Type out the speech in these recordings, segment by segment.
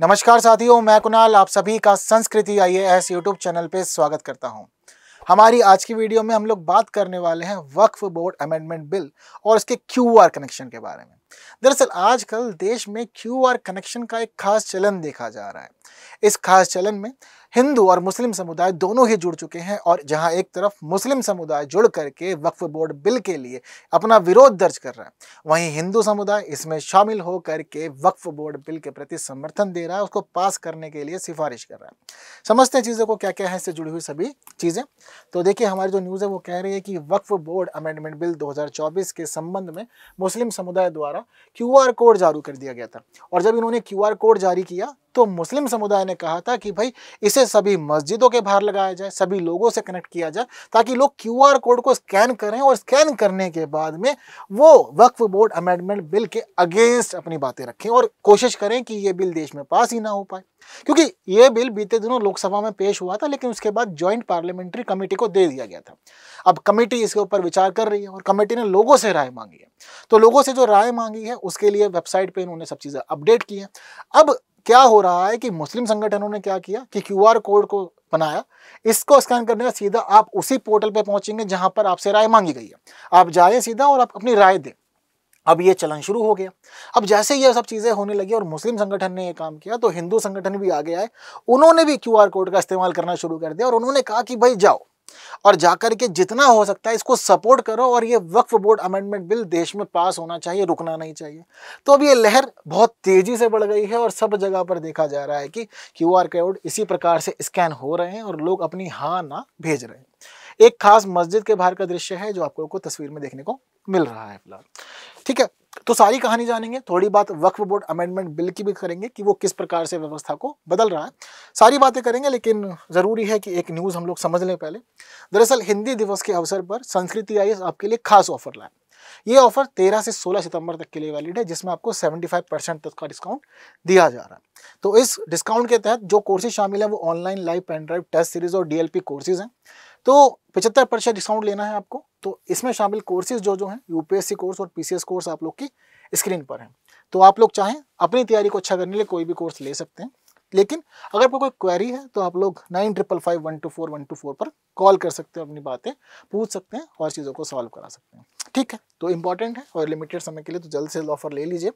नमस्कार साथियों मैं कुणाल आप सभी का संस्कृति आई एस यूट्यूब चैनल पे स्वागत करता हूं हमारी आज की वीडियो में हम लोग बात करने वाले हैं वक्फ बोर्ड अमेंडमेंट बिल और इसके क्यू आर कनेक्शन के बारे में दरअसल आजकल देश में क्यूआर कनेक्शन का एक खास चलन देखा जा रहा है इस खास चलन में हिंदू और मुस्लिम समुदाय दोनों ही जुड़ चुके हैं और जहां एक तरफ मुस्लिम समुदाय जुड़ करके वक्फ बोर्ड बिल के लिए अपना विरोध दर्ज कर रहा है वहीं हिंदू समुदाय इसमें शामिल हो करके वक्फ बोर्ड बिल के प्रति समर्थन दे रहा है उसको पास करने के लिए सिफारिश कर रहा है समझते हैं चीज़ों को क्या क्या है इससे जुड़ी हुई सभी चीज़ें तो देखिए हमारी जो न्यूज़ है वो कह रही है कि वक्फ बोर्ड अमेंडमेंट बिल दो के संबंध में मुस्लिम समुदाय द्वारा क्यू कोड जारू कर दिया गया था और जब इन्होंने क्यू कोड जारी किया तो मुस्लिम समुदाय ने कहा था कि भाई इसे सभी मस्जिदों के बाहर लगाया जाए सभी लोगों से कनेक्ट किया जाए ताकि लोग क्यूआर कोड को स्कैन करें और स्कैन करने के बाद में वो वक्फ बोर्ड अमेंडमेंट बिल के अगेंस्ट अपनी बातें रखें और कोशिश करें कि ये बिल देश में पास ही ना हो पाए क्योंकि ये बिल बीते दिनों लोकसभा में पेश हुआ था लेकिन उसके बाद ज्वाइंट पार्लियामेंट्री कमेटी को दे दिया गया था अब कमेटी इसके ऊपर विचार कर रही है और कमेटी ने लोगों से राय मांगी है तो लोगों से जो राय मांगी है उसके लिए वेबसाइट पे इन्होंने सब चीज़ें अपडेट की हैं अब क्या हो रहा है कि मुस्लिम संगठनों ने क्या किया कि क्यू कोड को बनाया इसको स्कैन करने का सीधा आप उसी पोर्टल पर पहुंचेंगे जहां पर आपसे राय मांगी गई है आप जाए सीधा और आप अपनी राय दें अब ये चलन शुरू हो गया अब जैसे ये सब चीज़ें होने लगी और मुस्लिम संगठन ने ये काम किया तो हिंदू संगठन भी आगे आए उन्होंने भी क्यूआर कोड का इस्तेमाल करना शुरू कर दिया और उन्होंने कहा कि भाई जाओ और जाकर के जितना हो सकता है इसको सपोर्ट करो और ये वक्फ बोर्ड अमेंडमेंट बिल देश में पास होना चाहिए रुकना नहीं चाहिए तो अब ये लहर बहुत तेज़ी से बढ़ गई है और सब जगह पर देखा जा रहा है कि क्यू आर कोड इसी प्रकार से स्कैन हो रहे हैं और लोग अपनी हाँ ना भेज रहे हैं एक खास मस्जिद के बाहर का दृश्य है जो आप को तस्वीर में देखने को मिल रहा है फिलहाल ठीक है तो सारी कहानी जानेंगे थोड़ी बात वक्फ बोर्ड अमेंडमेंट बिल की भी करेंगे कि वो किस प्रकार से व्यवस्था को बदल रहा है सारी बातें करेंगे लेकिन ज़रूरी है कि एक न्यूज़ हम लोग समझ लें पहले दरअसल हिंदी दिवस के अवसर पर संस्कृति आई आपके लिए खास ऑफर लाए ये ऑफर 13 से 16 सितंबर तक के लिए वैलिड है जिसमें आपको 75 परसेंट तक का डिस्काउंट दिया जा रहा है तो इस डिस्काउंट के तहत जो कोर्सेज शामिल हैं वो online live pen drive test series और डीएलपी कोर्सेज हैं तो पचहत्तर परसेंट डिस्काउंट लेना है आपको तो इसमें शामिल कोर्सेज जो जो हैं यूपीएससी कोर्स और पीसीएस कोर्स आप लोग की स्क्रीन पर हैं तो आप लोग चाहें अपनी तैयारी को अच्छा करने के लिए कोई भी कोर्स ले सकते हैं लेकिन अगर आपको कोई क्वेरी है तो आप लोग nine triple five one two four one two four पर कॉल कर सकते हो अपनी बातें पूछ सकते हैं और चीज़ों को सॉल्व करा सकते हैं ठीक है तो इंपॉर्टेंट है और लिमिटेड समय के लिए तो जल्द से जल्द ऑफर ले लीजिए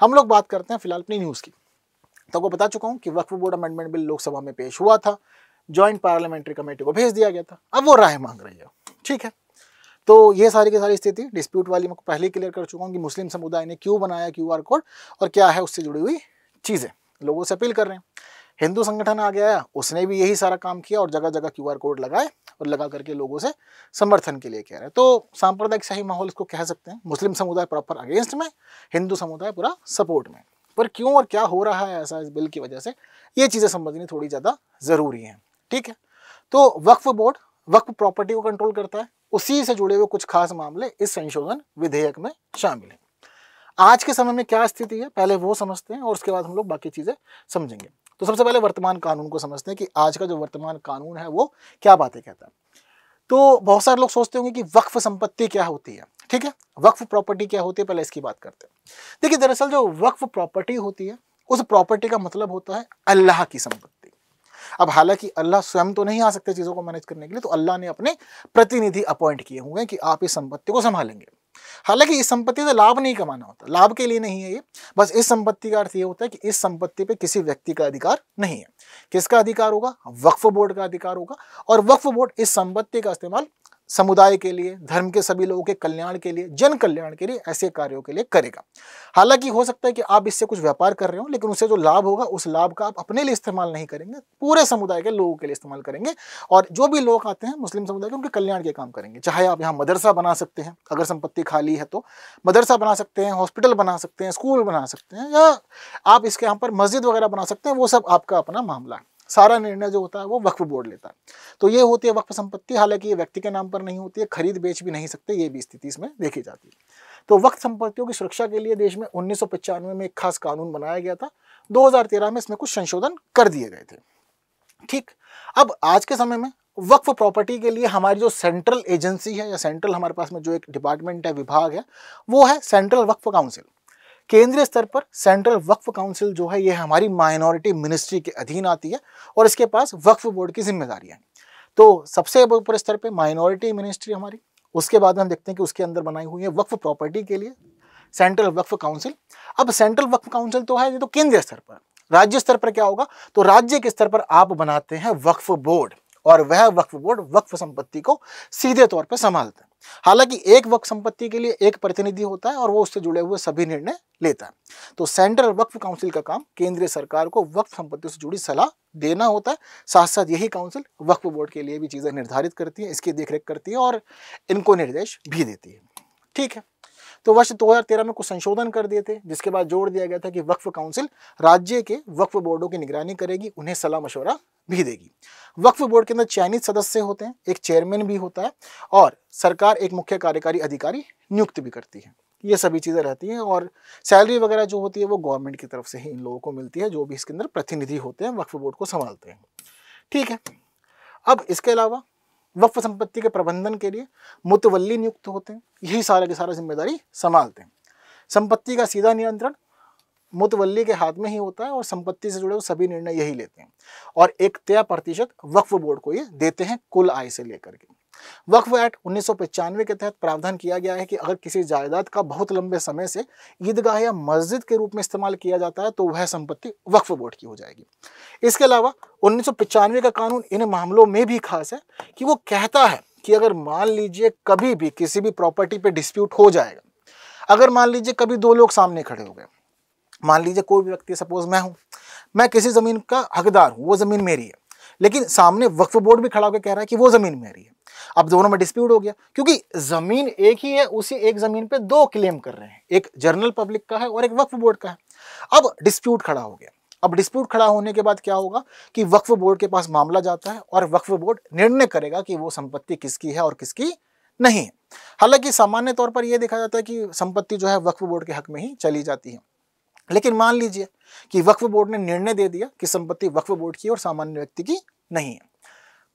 हम लोग बात करते हैं फिलहाल अपनी न्यूज़ की तो आपको बता चुका हूँ कि Waqf board amendment bill Lok Sabha में पेश हुआ था ज्वाइंट पार्लियामेंट्री कमेटी को भेज दिया गया था अब वो राय मांग रही है ठीक है तो ये सारी की सारी स्थिति डिस्प्यूट वाली मैं पहले क्लियर कर चुका हूँ कि मुस्लिम समुदाय ने क्यों बनाया क्यू कोड और क्या है उससे जुड़ी हुई चीज़ें लोगों से अपील कर रहे हैं हिंदू संगठन आ गया उसने भी यही सारा काम किया और जगह जगह क्यू कोड लगाए और लगा करके लोगों से समर्थन के लिए कह रहे हैं तो सांप्रदायिक शाही माहौल इसको कह सकते हैं मुस्लिम समुदाय प्रॉपर अगेंस्ट में हिंदू समुदाय पूरा सपोर्ट में पर क्यों और क्या हो रहा है ऐसा इस बिल की वजह से ये चीज़ें समझनी थोड़ी ज़्यादा ज़रूरी हैं ठीक है तो वक्फ बोर्ड वक्फ प्रॉपर्टी को कंट्रोल करता है उसी से जुड़े हुए कुछ खास मामले इस संशोधन विधेयक में शामिल हैं आज के समय में क्या स्थिति है पहले वो समझते हैं और उसके बाद हम लोग बाकी चीज़ें समझेंगे तो सबसे पहले वर्तमान कानून को समझते हैं कि आज का जो वर्तमान कानून है वो क्या बातें कहता है तो बहुत सारे लोग सोचते होंगे कि वक्फ संपत्ति क्या होती है ठीक है वक्फ प्रॉपर्टी क्या होती है पहले इसकी बात करते हैं देखिए दरअसल जो वक्फ प्रॉपर्टी होती है उस प्रॉपर्टी का मतलब होता है अल्लाह की संपत्ति अब हालांकि अल्लाह स्वयं तो नहीं आ सकते चीज़ों को मैनेज करने के लिए तो अल्लाह ने अपने प्रतिनिधि अपॉइंट किए हुए हैं कि आप इस संपत्ति को संभालेंगे हालांकि इस संपत्ति से लाभ नहीं कमाना होता लाभ के लिए नहीं है ये बस इस संपत्ति का अर्थ ये होता है कि इस संपत्ति पे किसी व्यक्ति का अधिकार नहीं है किसका अधिकार होगा वक्फ बोर्ड का अधिकार होगा और वक्फ बोर्ड इस संपत्ति का इस्तेमाल समुदाय के लिए धर्म के सभी लोगों के कल्याण के लिए जन कल्याण के लिए ऐसे कार्यों के लिए करेगा हालांकि हो सकता है कि आप इससे कुछ व्यापार कर रहे हो लेकिन उससे जो लाभ होगा उस लाभ का आप अपने लिए इस्तेमाल नहीं करेंगे पूरे समुदाय के लोगों के लिए इस्तेमाल करेंगे और जो भी लोग आते हैं मुस्लिम समुदाय के उनके कल्याण के काम करेंगे चाहे आप यहाँ मदरसा बना सकते हैं अगर संपत्ति खाली है तो मदरसा बना सकते हैं हॉस्पिटल बना सकते हैं स्कूल बना सकते हैं या आप इसके यहाँ पर मस्जिद वगैरह बना सकते हैं वो सब आपका अपना मामला है सारा निर्णय जो होता है वो वक्फ बोर्ड लेता है तो ये होती है वक्फ संपत्ति हालांकि ये व्यक्ति के नाम पर नहीं होती है खरीद बेच भी नहीं सकते ये भी स्थिति इसमें देखी जाती है तो वक्त संपत्तियों की सुरक्षा के लिए देश में उन्नीस में एक खास कानून बनाया गया था 2013 में इसमें कुछ संशोधन कर दिए गए थे ठीक अब आज के समय में वक्फ प्रॉपर्टी के लिए हमारी जो सेंट्रल एजेंसी है या सेंट्रल हमारे पास में जो एक डिपार्टमेंट है विभाग है वो है सेंट्रल वक्फ काउंसिल केंद्रीय स्तर पर सेंट्रल वक्फ काउंसिल जो है ये हमारी माइनॉरिटी मिनिस्ट्री के अधीन आती है और इसके पास वक्फ बोर्ड की जिम्मेदारी है तो सबसे ऊपर स्तर पर माइनॉरिटी मिनिस्ट्री हमारी उसके बाद हम देखते हैं कि उसके अंदर बनाई हुई है वक्फ प्रॉपर्टी के लिए सेंट्रल वक्फ काउंसिल अब सेंट्रल वक्फ काउंसिल तो है ये तो केंद्रीय स्तर पर राज्य स्तर पर क्या होगा तो राज्य के स्तर पर आप बनाते हैं वक्फ बोर्ड और वह वक्फ बोर्ड वक्फ संपत्ति को सीधे तौर पर संभालता है हालांकि एक वक्फ संपत्ति के लिए एक प्रतिनिधि होता है और वो उससे जुड़े हुए सभी निर्णय लेता है तो सेंट्रल वक्फ काउंसिल का काम केंद्रीय सरकार को वक्फ संपत्ति से जुड़ी सलाह देना होता है साथ साथ यही काउंसिल वक्फ बोर्ड के लिए भी चीज़ें निर्धारित करती है इसकी देखरेख करती है और इनको निर्देश भी देती है ठीक है तो वर्ष 2013 में कुछ संशोधन कर दिए थे जिसके बाद जोड़ दिया गया था कि वक्फ काउंसिल राज्य के वक्फ बोर्डों की निगरानी करेगी उन्हें सलाह मशवरा भी देगी वक्फ बोर्ड के अंदर चयनित सदस्य होते हैं एक चेयरमैन भी होता है और सरकार एक मुख्य कार्यकारी अधिकारी नियुक्त भी करती है ये सभी चीज़ें रहती हैं और सैलरी वगैरह जो होती है वो गवर्नमेंट की तरफ से ही इन लोगों को मिलती है जो भी इसके अंदर प्रतिनिधि होते हैं वक्फ बोर्ड को संभालते हैं ठीक है अब इसके अलावा वक्फ संपत्ति के प्रबंधन के लिए मुतवली नियुक्त होते हैं यही सारा के सारा जिम्मेदारी संभालते हैं संपत्ति का सीधा नियंत्रण मुतवली के हाथ में ही होता है और संपत्ति से जुड़े सभी निर्णय यही लेते हैं और एक तय प्रतिशत वक्फ बोर्ड को ये देते हैं कुल आय से लेकर के वक्फ एक्ट उन्नीस के तहत प्रावधान किया गया है कि अगर किसी जायदाद का बहुत लंबे समय से ईदगाह या मस्जिद के रूप में इस्तेमाल किया जाता है तो वह संपत्ति वक्फ बोर्ड की हो जाएगी इसके अलावा उन्नीस का कानून इन मामलों में भी खास है कि वो कहता है कि अगर मान लीजिए कभी भी किसी भी प्रॉपर्टी पर डिस्प्यूट हो जाएगा अगर मान लीजिए कभी दो लोग सामने खड़े हो गए मान लीजिए कोई भी व्यक्ति सपोज मैं हूँ मैं किसी ज़मीन का हकदार हूँ वो ज़मीन मेरी है लेकिन सामने वक्फ बोर्ड भी खड़ा होकर कह रहा है कि वो ज़मीन मेरी है अब दोनों में डिस्प्यूट हो गया क्योंकि ज़मीन एक ही है उसी एक ज़मीन पे दो क्लेम कर रहे हैं एक जर्नल पब्लिक का है और एक वक्फ बोर्ड का है अब डिस्प्यूट खड़ा हो गया अब डिस्प्यूट खड़ा होने के बाद क्या होगा कि वक्फ बोर्ड के पास मामला जाता है और वक्फ बोर्ड निर्णय करेगा कि वो संपत्ति किसकी है और किसकी नहीं है हालांकि सामान्य तौर पर यह देखा जाता है कि संपत्ति जो है वक्फ बोर्ड के हक में ही चली जाती है लेकिन मान लीजिए कि वक्फ बोर्ड ने निर्णय दे दिया कि संपत्ति वक्फ बोर्ड की और सामान्य व्यक्ति की नहीं है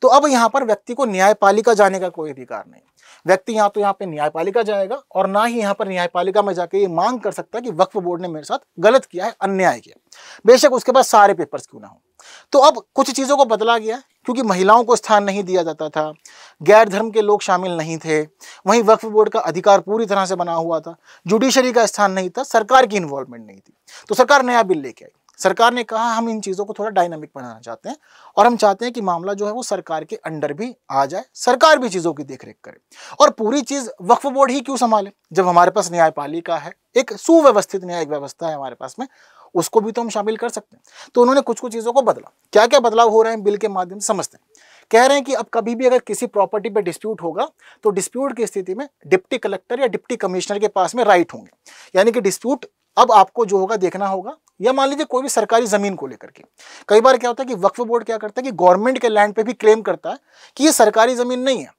तो अब यहाँ पर व्यक्ति को न्यायपालिका जाने का कोई अधिकार नहीं व्यक्ति यहाँ तो यहाँ पे न्यायपालिका जाएगा और ना ही यहाँ पर न्यायपालिका में जाकर ये मांग कर सकता है कि वक्फ बोर्ड ने मेरे साथ गलत किया है अन्याय किया बेशक उसके पास सारे पेपर्स क्यों ना हो तो अब कुछ चीज़ों को बदला गया क्योंकि महिलाओं को स्थान नहीं दिया जाता था गैर धर्म के लोग शामिल नहीं थे वहीं वक्फ बोर्ड का अधिकार पूरी तरह से बना हुआ था जुडिशरी का स्थान नहीं था सरकार की इन्वॉल्वमेंट नहीं थी तो सरकार नया बिल लेके आई सरकार ने कहा हम इन चीज़ों को थोड़ा डायनामिक बनाना चाहते हैं और हम चाहते हैं कि मामला जो है वो सरकार के अंडर भी आ जाए सरकार भी चीज़ों की देखरेख करे और पूरी चीज़ वक्फ बोर्ड ही क्यों संभाले जब हमारे पास न्यायपालिका है एक सुव्यवस्थित न्यायिक व्यवस्था है हमारे पास में उसको भी तो हम शामिल कर सकते हैं तो उन्होंने कुछ कुछ चीज़ों को बदला क्या क्या बदलाव हो रहे हैं बिल के माध्यम से समझते हैं कह रहे हैं कि अब कभी भी अगर किसी प्रॉपर्टी पर डिस्प्यूट होगा तो डिस्प्यूट की स्थिति में डिप्टी कलेक्टर या डिप्टी कमिश्नर के पास में राइट होंगे यानी कि डिस्प्यूट अब आपको जो होगा देखना होगा या मान लीजिए कोई भी सरकारी ज़मीन को लेकर के कई बार क्या होता है कि वक्फ बोर्ड क्या करता है कि गवर्नमेंट के लैंड पे भी क्लेम करता है कि ये सरकारी ज़मीन नहीं है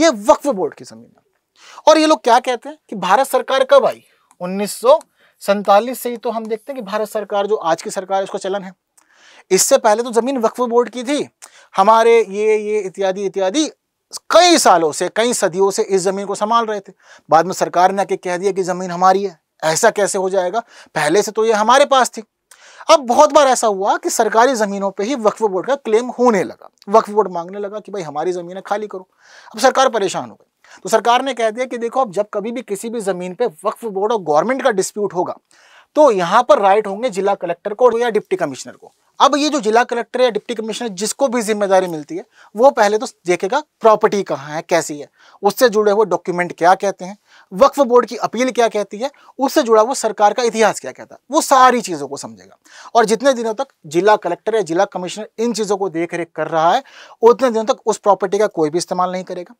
ये वक्फ बोर्ड की ज़मीन है और ये लोग क्या कहते हैं कि भारत सरकार कब आई उन्नीस सैंतालीस से ही तो हम देखते हैं कि भारत सरकार जो आज की सरकार है उसका चलन है इससे पहले तो ज़मीन वक्फ बोर्ड की थी हमारे ये ये इत्यादि इत्यादि कई सालों से कई सदियों से इस ज़मीन को संभाल रहे थे बाद में सरकार ने आके कह दिया कि ज़मीन हमारी है ऐसा कैसे हो जाएगा पहले से तो ये हमारे पास थी अब बहुत बार ऐसा हुआ कि सरकारी ज़मीनों पे ही वक्फ बोर्ड का क्लेम होने लगा वक्फ बोर्ड मांगने लगा कि भाई हमारी ज़मीन है खाली करो अब सरकार परेशान हो गई तो सरकार ने कह दिया कि देखो अब जब कभी भी किसी भी ज़मीन पे वक्फ बोर्ड और गवर्नमेंट का डिस्प्यूट होगा तो यहाँ पर राइट होंगे जिला कलेक्टर को या डिप्टी कमिश्नर को अब ये जो जिला कलेक्टर या डिप्टी कमिश्नर जिसको भी जिम्मेदारी मिलती है वो पहले तो देखेगा प्रॉपर्टी कहाँ है कैसी है उससे जुड़े हुए डॉक्यूमेंट क्या कहते हैं वक्फ बोर्ड की अपील क्या कहती है उससे जुड़ा हुआ सरकार का इतिहास क्या कहता है वो सारी चीज़ों को समझेगा और जितने दिनों तक जिला कलेक्टर या जिला कमिश्नर इन चीज़ों को देख रेख कर रहा है उतने दिनों तक उस प्रॉपर्टी का कोई भी इस्तेमाल नहीं करेगा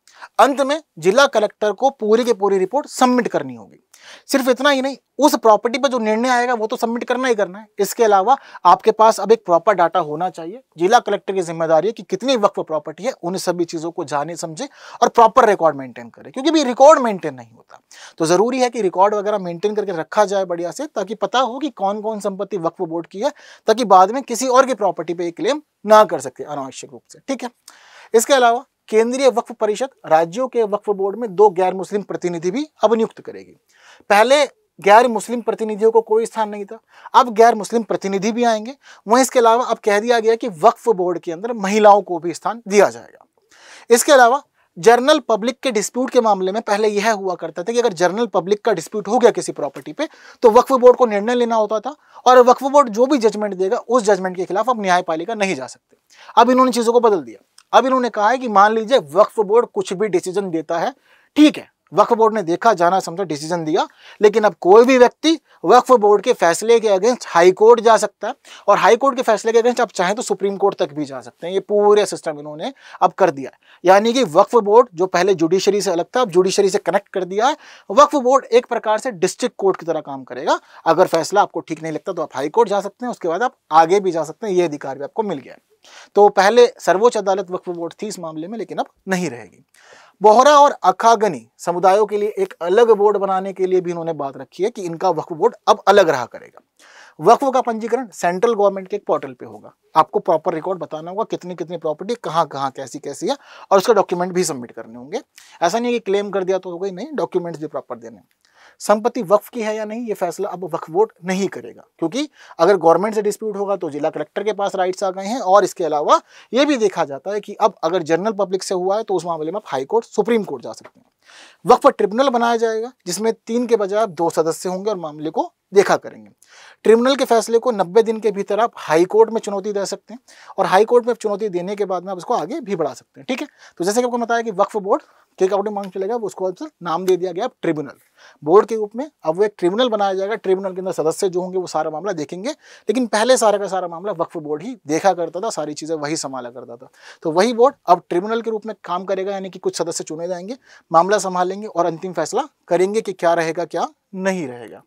अंत में जिला कलेक्टर को पूरी की पूरी रिपोर्ट सबमिट करनी होगी सिर्फ इतना ही नहीं उस प्रॉपर्टी पर जो निर्णय आएगा वो तो सबमिट करना ही करना है इसके अलावा आपके पास अब एक प्रॉपर डाटा होना चाहिए जिला कलेक्टर की जिम्मेदारी है कि कितनी वक्त प्रॉपर्टी है उन सभी चीज़ों को जाने समझे और प्रॉपर रिकॉर्ड मेंटेन करे क्योंकि भी रिकॉर्ड मेंटेन नहीं होता तो ज़रूरी है कि रिकॉर्ड वगैरह मेंटेन करके रखा जाए बढ़िया से ताकि पता हो कि कौन कौन संपत्ति वक्फ बोर्ड की है ताकि बाद में किसी और की प्रॉपर्टी पर क्लेम ना कर सके अनावश्यक रूप से ठीक है इसके अलावा केंद्रीय वक्फ परिषद राज्यों के वक्फ बोर्ड में दो गैर मुस्लिम प्रतिनिधि भी अब नियुक्त करेगी पहले गैर मुस्लिम प्रतिनिधियों को कोई स्थान नहीं था अब गैर मुस्लिम प्रतिनिधि भी आएंगे वहीं इसके अलावा अब कह दिया गया कि वक्फ बोर्ड के अंदर महिलाओं को भी स्थान दिया जाएगा इसके अलावा जर्नल पब्लिक के डिस्प्यूट के मामले में पहले यह हुआ करता था कि अगर जर्नल पब्लिक का डिस्प्यूट हो गया किसी प्रॉपर्टी पे तो वक्फ बोर्ड को निर्णय लेना होता था और वक्फ बोर्ड जो भी जजमेंट देगा उस जजमेंट के खिलाफ अब न्यायपालिका नहीं जा सकते अब इन्होंने चीज़ों को बदल दिया अब इन्होंने कहा है कि मान लीजिए वक्फ बोर्ड कुछ भी डिसीजन देता है ठीक है वक्फ बोर्ड ने देखा जाना समझा डिसीजन दिया लेकिन अब कोई भी व्यक्ति वक्फ बोर्ड के फैसले के अगेंस्ट हाई कोर्ट जा सकता है और हाई कोर्ट के फैसले के अगेंस्ट आप चाहें तो सुप्रीम कोर्ट तक भी जा सकते हैं ये पूरे सिस्टम इन्होंने अब कर दिया यानी कि वक्फ बोर्ड जो पहले जुडिशरी से अलग था अब जुडिशरी से कनेक्ट कर दिया है वक्फ बोर्ड एक प्रकार से डिस्ट्रिक्ट कोर्ट की तरह काम करेगा अगर फैसला आपको ठीक नहीं लगता तो आप हाई कोर्ट जा सकते हैं उसके बाद आप आगे भी जा सकते हैं ये अधिकार भी आपको मिल गया है तो पहले सर्वोच्च अदालत वक्फ बोर्ड थी इस मामले में लेकिन अब नहीं रहेगी बोहरा और अखागनी समुदायों के लिए एक अलग बोर्ड बनाने के लिए भी इन्होंने बात रखी है कि इनका वक्फ बोर्ड अब अलग रहा करेगा वक्फ का पंजीकरण सेंट्रल गवर्नमेंट के एक पोर्टल पे होगा आपको प्रॉपर रिकॉर्ड बताना होगा कितनी कितनी प्रॉपर्टी कहाँ कहाँ कैसी कैसी है और उसका डॉक्यूमेंट भी सबमिट करने होंगे ऐसा नहीं है कि क्लेम कर दिया तो हो गई नहीं डॉक्यूमेंट्स भी प्रॉपर देने संपत्ति वक्फ की है या नहीं ये फैसला अब वक्फ बोर्ड नहीं करेगा क्योंकि अगर गवर्नमेंट से डिस्प्यूट होगा तो जिला कलेक्टर के पास राइट्स आ गए हैं और इसके अलावा ये भी देखा जाता है कि अब अगर जनरल पब्लिक से हुआ है तो उस मामले में आप हाईकोर्ट सुप्रीम कोर्ट जा सकते हैं वक्फ ट्रिब्यूनल बनाया जाएगा जिसमें तीन के बजाय दो सदस्य होंगे और मामले को देखा करेंगे ट्रिब्यूनल के फैसले को 90 दिन के भीतर आप हाई कोर्ट में चुनौती दे सकते हैं और हाई कोर्ट में चुनौती देने के बाद में आप इसको आगे भी बढ़ा सकते हैं ठीक है तो जैसे कि आपको बताया कि वक्फ बोर्ड के अकॉर्डिंग मांग चलेगा उसको अब नाम दे दिया गया ट्रिब्यूनल बोर्ड के रूप में अब वो एक ट्रिब्यूनल बनाया जाएगा ट्रिब्यूनल के अंदर सदस्य जो होंगे वो सारा मामला देखेंगे लेकिन पहले सारा का सारा मामला वक्फ बोर्ड ही देखा करता था सारी चीज़ें वही संभाला करता था तो वही बोर्ड अब ट्रिब्यूनल के रूप में काम करेगा यानी कि कुछ सदस्य चुने जाएंगे मामला संभालेंगे और अंतिम फैसला करेंगे कि क्या रहेगा क्या नहीं रहेगा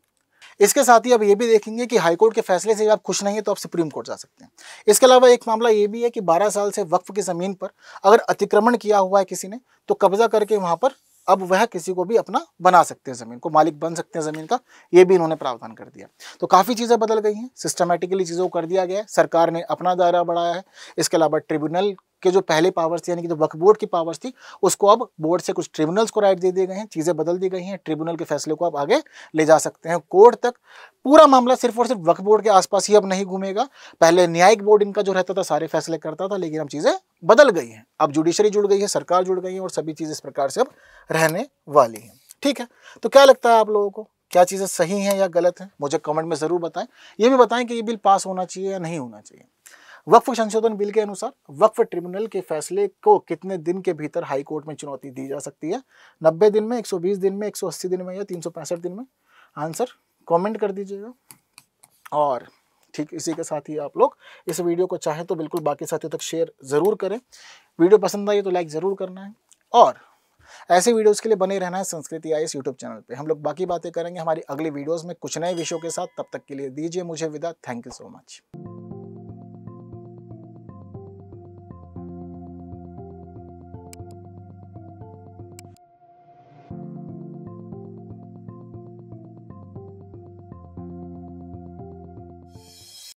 इसके साथ ही अब ये भी देखेंगे कि हाईकोर्ट के फैसले से आप खुश नहीं है तो आप सुप्रीम कोर्ट जा सकते हैं इसके अलावा एक मामला ये भी है कि बारह साल से वक्फ की ज़मीन पर अगर अतिक्रमण किया हुआ है किसी ने तो कब्जा करके वहां पर अब वह किसी को भी अपना बना सकते हैं ज़मीन को मालिक बन सकते हैं ज़मीन का ये भी इन्होंने प्रावधान कर दिया तो काफ़ी चीज़ें बदल गई हैं सिस्टमेटिकली चीज़ों को कर दिया गया है सरकार ने अपना दायरा बढ़ाया है इसके अलावा ट्रिब्यूनल के जो पहले पावर्स थी यानी कि जो वक्फ बोर्ड की पावर्स थी उसको अब बोर्ड से कुछ ट्रिब्यूनल्स को राइट दे दिए गए हैं चीज़ें बदल दी गई हैं ट्रिब्यूनल के फैसले को आप आगे ले जा सकते हैं कोर्ट तक पूरा मामला सिर्फ और सिर्फ वक्फ बोर्ड के आसपास ही अब नहीं घूमेगा पहले न्यायिक बोर्ड इनका जो रहता था सारे फैसले करता था लेकिन अब चीज़ें बदल गई हैं अब जुडिशरी जुड़ गई है सरकार जुड़ गई है और सभी चीज़ इस प्रकार से अब रहने वाली हैं ठीक है तो क्या लगता है आप लोगों को क्या चीज़ें सही हैं या गलत हैं मुझे कमेंट में ज़रूर बताएं ये भी बताएं कि ये बिल पास होना चाहिए या नहीं होना चाहिए वक्फ संशोधन बिल के अनुसार वक्फ ट्रिब्यूनल के फैसले को कितने दिन के भीतर हाई कोर्ट में चुनौती दी जा सकती है 90 दिन में 120 दिन में 180 दिन में या तीन दिन में आंसर कमेंट कर दीजिएगा और ठीक इसी के साथ ही आप लोग इस वीडियो को चाहें तो बिल्कुल बाकी साथियों तक शेयर ज़रूर करें वीडियो पसंद आई तो लाइक ज़रूर करना है और ऐसे वीडियोस के लिए बने रहना है संस्कृति आई एस यूट्यूब चैनल पे हम लोग बाकी बातें करेंगे हमारी अगली वीडियोस में कुछ नए विषयों के साथ तब तक के लिए दीजिए मुझे विदा थैंक यू सो मच